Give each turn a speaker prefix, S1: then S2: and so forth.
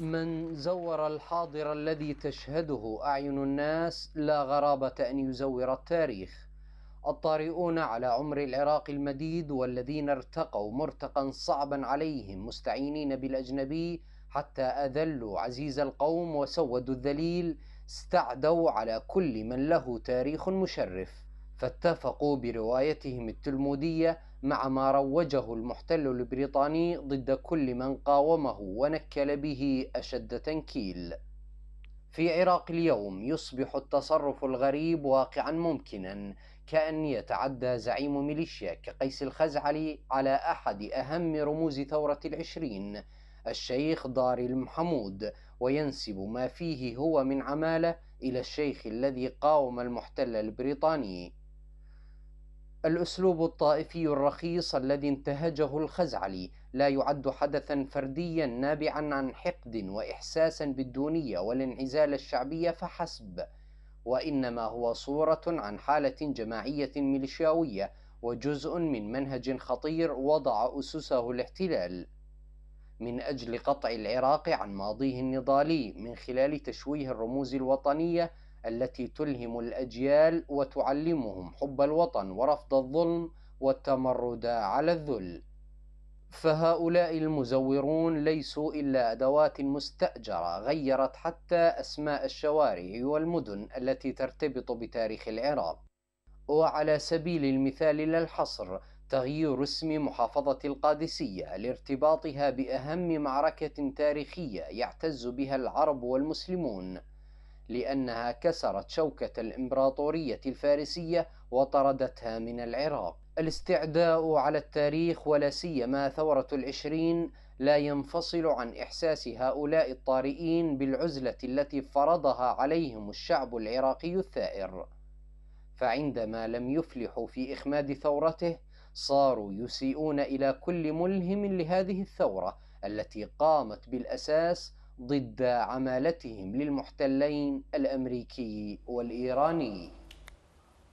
S1: من زور الحاضر الذي تشهده أعين الناس لا غرابة أن يزور التاريخ الطارئون على عمر العراق المديد والذين ارتقوا مرتقا صعبا عليهم مستعينين بالأجنبي حتى أذلوا عزيز القوم وسودوا الذليل استعدوا على كل من له تاريخ مشرف فاتفقوا بروايتهم التلمودية مع ما روجه المحتل البريطاني ضد كل من قاومه ونكل به أشد تنكيل في عراق اليوم يصبح التصرف الغريب واقعا ممكنا كأن يتعدى زعيم ميليشيا كقيس الخزعلي على أحد أهم رموز ثورة العشرين الشيخ داري المحمود وينسب ما فيه هو من عماله إلى الشيخ الذي قاوم المحتل البريطاني الأسلوب الطائفي الرخيص الذي انتهجه الخزعلي لا يعد حدثا فرديا نابعا عن حقد وإحساسا بالدونية والانعزال الشعبي فحسب وإنما هو صورة عن حالة جماعية ميليشياوية وجزء من منهج خطير وضع أسسه الاحتلال من أجل قطع العراق عن ماضيه النضالي من خلال تشويه الرموز الوطنية التي تلهم الأجيال وتعلمهم حب الوطن ورفض الظلم والتمرد على الذل فهؤلاء المزورون ليسوا إلا أدوات مستأجرة غيرت حتى أسماء الشوارع والمدن التي ترتبط بتاريخ العراق وعلى سبيل المثال لا الحصر تغيير اسم محافظة القادسية لارتباطها بأهم معركة تاريخية يعتز بها العرب والمسلمون لأنها كسرت شوكة الإمبراطورية الفارسية وطردتها من العراق الاستعداء على التاريخ ولا سيما ثورة العشرين لا ينفصل عن إحساس هؤلاء الطارئين بالعزلة التي فرضها عليهم الشعب العراقي الثائر فعندما لم يفلحوا في إخماد ثورته صاروا يسيئون إلى كل ملهم لهذه الثورة التي قامت بالأساس ضد عمالتهم للمحتلين الامريكي والايراني